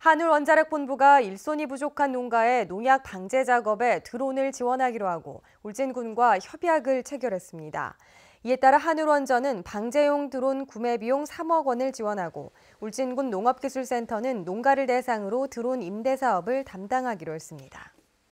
한울원자력본부가 일손이 부족한 농가의 농약 방제 작업에 드론을 지원하기로 하고 울진군과 협약을 체결했습니다. 이에 따라 한울원전은 방제용 드론 구매 비용 3억 원을 지원하고 울진군 농업기술센터는 농가를 대상으로 드론 임대 사업을 담당하기로 했습니다.